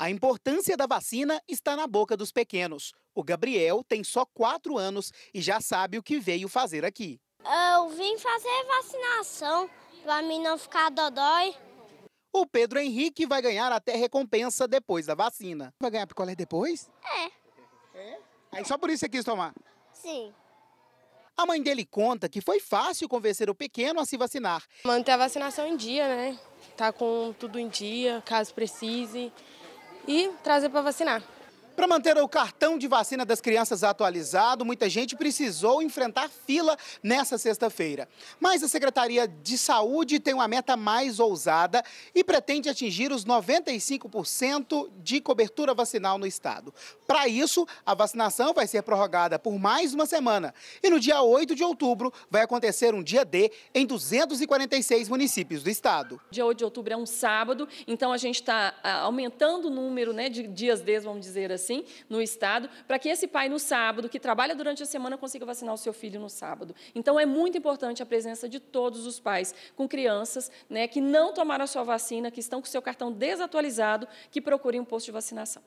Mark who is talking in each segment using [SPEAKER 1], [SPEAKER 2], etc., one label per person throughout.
[SPEAKER 1] A importância da vacina está na boca dos pequenos. O Gabriel tem só 4 anos e já sabe o que veio fazer aqui.
[SPEAKER 2] Eu vim fazer vacinação para mim não ficar dodói.
[SPEAKER 1] O Pedro Henrique vai ganhar até recompensa depois da vacina. Vai ganhar picolé depois? É. É? Aí só por isso você quis tomar? Sim. A mãe dele conta que foi fácil convencer o pequeno a se vacinar. Manter a vacinação em dia, né? Tá com tudo em dia, caso precise e trazer para vacinar. Para manter o cartão de vacina das crianças atualizado, muita gente precisou enfrentar fila nessa sexta-feira. Mas a Secretaria de Saúde tem uma meta mais ousada e pretende atingir os 95% de cobertura vacinal no estado. Para isso, a vacinação vai ser prorrogada por mais uma semana e no dia 8 de outubro vai acontecer um dia D em 246 municípios do estado.
[SPEAKER 2] Dia 8 de outubro é um sábado, então a gente está ah, aumentando o número né, de dias D, vamos dizer assim assim, no Estado, para que esse pai, no sábado, que trabalha durante a semana, consiga vacinar o seu filho no sábado. Então, é muito importante a presença de todos os pais com crianças né, que não tomaram a sua vacina, que estão com o seu cartão desatualizado, que procurem um posto de vacinação.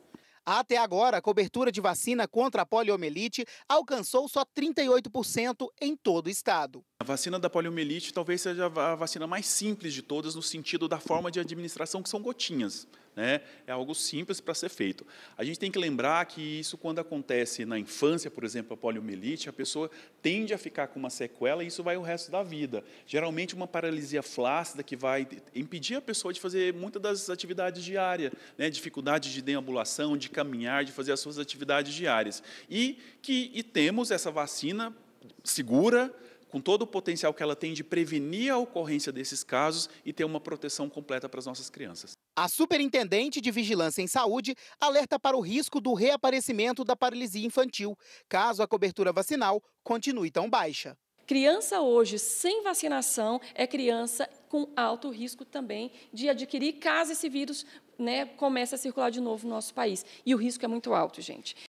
[SPEAKER 1] Até agora, a cobertura de vacina contra a poliomielite alcançou só 38% em todo o estado.
[SPEAKER 3] A vacina da poliomielite talvez seja a vacina mais simples de todas no sentido da forma de administração, que são gotinhas. Né? É algo simples para ser feito. A gente tem que lembrar que isso, quando acontece na infância, por exemplo, a poliomielite, a pessoa tende a ficar com uma sequela e isso vai o resto da vida. Geralmente, uma paralisia flácida que vai impedir a pessoa de fazer muitas das atividades diárias, né? dificuldade de deambulação, de caminhar, de fazer as suas atividades diárias. E que e temos essa vacina segura, com todo o potencial que ela tem de prevenir a ocorrência desses casos e ter uma proteção completa para as nossas crianças.
[SPEAKER 1] A superintendente de Vigilância em Saúde alerta para o risco do reaparecimento da paralisia infantil, caso a cobertura vacinal continue tão baixa.
[SPEAKER 2] Criança hoje sem vacinação é criança com alto risco também de adquirir caso esse vírus né, comece a circular de novo no nosso país. E o risco é muito alto, gente.